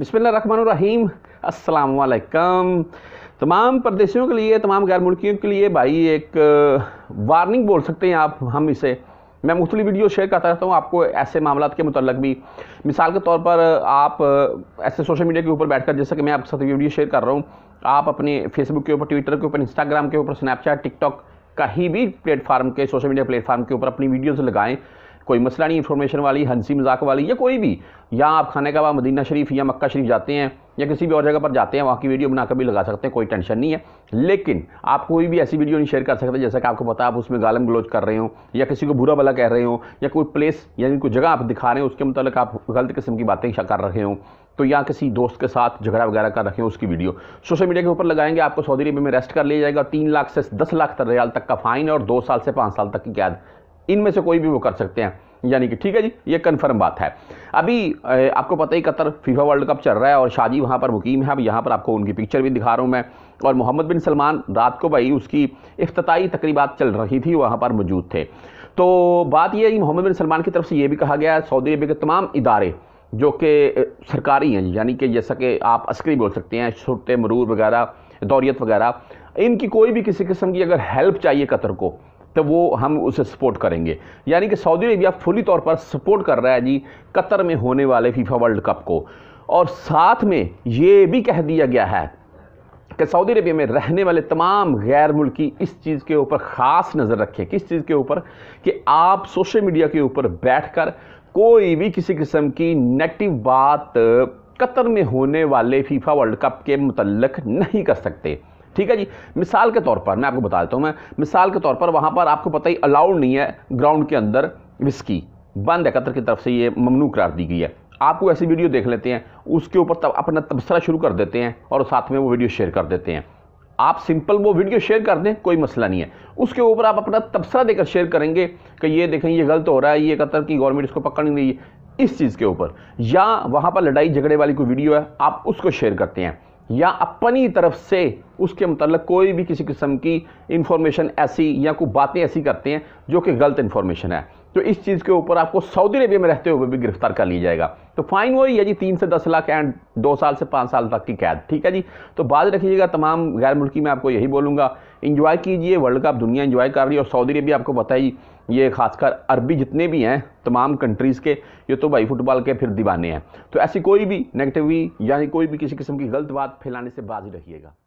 run रहीम असलकम तमाम परदेशियों के लिए तमाम गैर मुल्कियों के लिए भाई एक वार्निंग बोल सकते हैं आप हम इसे मैं मुख्तलि वीडियो शेयर करता रहता हूँ आपको ऐसे मामला के मतलब भी मिसाल के तौर पर आप ऐसे सोशल मीडिया के ऊपर बैठकर जैसा कि मैं आपके साथ वीडियो शेयर कर रहा हूँ आप अपने फेसबुक के ऊपर ट्विटर के ऊपर इंस्टाग्राम के ऊपर स्नैपचैट टिकटॉक कहीं भी प्लेटफार्म के सोशल मीडिया प्लेटफार्म के ऊपर अपनी वीडियोज़ लगाएँ कोई मसला नहीं इन्फॉर्मेशन वाली हंसी मजाक वाली या कोई भी या आप खाने के बाद मदीना शरीफ या मक्का शरीफ जाते हैं या किसी भी और जगह पर जाते हैं वहाँ की वीडियो बनाकर भी लगा सकते हैं कोई टेंशन नहीं है लेकिन आप कोई भी ऐसी वीडियो नहीं शेयर कर सकते जैसे कि आपको पता है आप उसमें गालम गलोच कर रहे हो या किसी को बुरा भला कह रहे हो या कोई प्लेस यानी कोई जगह आप दिखा रहे हो उसके मतलब आप गलत किस्म की बातें कर रहे हो तो या किसी दोस्त के साथ झगड़ा वगैरह कर हो उसकी वीडियो सोशल मीडिया के ऊपर लगाएंगे आपको सऊदी अरबिया में रेस्ट कर लिया जाएगा तीन लाख से दस लाख तरह तक का फाइन और दो साल से पाँच साल तक की कैद इनमें से कोई भी वो कर सकते हैं यानी कि ठीक है जी ये कन्फर्म बात है अभी आपको पता ही कतर फीफा वर्ल्ड कप चल रहा है और शादी वहाँ पर मुकीम है अब यहाँ पर आपको उनकी पिक्चर भी दिखा रहा हूँ मैं और मोहम्मद बिन सलमान रात को भाई उसकी अफ्ताही तकरीबा चल रही थी वहाँ पर मौजूद थे तो बात यह है मोहम्मद बिन सलमान की तरफ से ये भी कहा गया है सऊदी अरबिया के तमाम इदारे जो कि सरकारी हैं यानी कि जैसा कि आप अस्करी बोल सकते हैं छोटे मरूर वगैरह दौरीत वगैरह इनकी कोई भी किसी किस्म की अगर हेल्प चाहिए कतर को तो वो हम उसे सपोर्ट करेंगे यानी कि सऊदी अरेबिया फुली तौर पर सपोर्ट कर रहा है जी कतर में होने वाले फीफा वर्ल्ड कप को और साथ में ये भी कह दिया गया है कि सऊदी अरबिया में रहने वाले तमाम गैर मुल्की इस चीज़ के ऊपर ख़ास नज़र रखें किस चीज़ के ऊपर कि आप सोशल मीडिया के ऊपर बैठकर कोई भी किसी किस्म की नेगेटिव बात कतर में होने वाले फीफा वर्ल्ड कप के मतलब नहीं कर सकते ठीक है जी मिसाल के तौर पर मैं आपको बता देता हूँ मैं मिसाल के तौर पर वहाँ पर आपको पता ही अलाउड नहीं है ग्राउंड के अंदर विस्की बंद है कतर की तरफ से ये ममनू करार दी गई है आपको ऐसी वीडियो देख लेते हैं उसके ऊपर तब अपना तबसरा शुरू कर देते हैं और साथ में वो वीडियो शेयर कर देते हैं आप सिंपल वो वीडियो शेयर कर दें कोई मसला नहीं है उसके ऊपर आप अपना तबसरा देकर शेयर करेंगे कि ये देखें ये गलत हो रहा है ये कतर की गवर्नमेंट इसको पकड़ नहीं रही है इस चीज़ के ऊपर या वहाँ पर लड़ाई झगड़े वाली कोई वीडियो है आप उसको शेयर करते हैं या अपनी तरफ से उसके मतलब कोई भी किसी किस्म की इंफॉर्मेशन ऐसी या कोई बातें ऐसी करते हैं जो कि गलत इंफॉर्मेशन है तो इस चीज़ के ऊपर आपको सऊदी अरेबिया में रहते हुए भी गिरफ्तार कर लिया जाएगा तो फाइन वही है जी तीन से दस लाख एंड दो साल से पाँच साल तक की कैद ठीक है जी तो बात रखिएगा तमाम गैर मुल्की मैं आपको यही बोलूँगा इंजॉय कीजिए वर्ल्ड कप दुनिया इंजॉय कर रही है और सऊदी अरेबिया आपको बताइए ये खासकर अरबी जितने भी हैं तमाम कंट्रीज़ के ये तो भाई फुटबॉल के फिर दीवाने हैं तो ऐसी कोई भी नेगेटिवी या कोई भी किसी किस्म की गलत बात फैलाने से बाज रखिएगा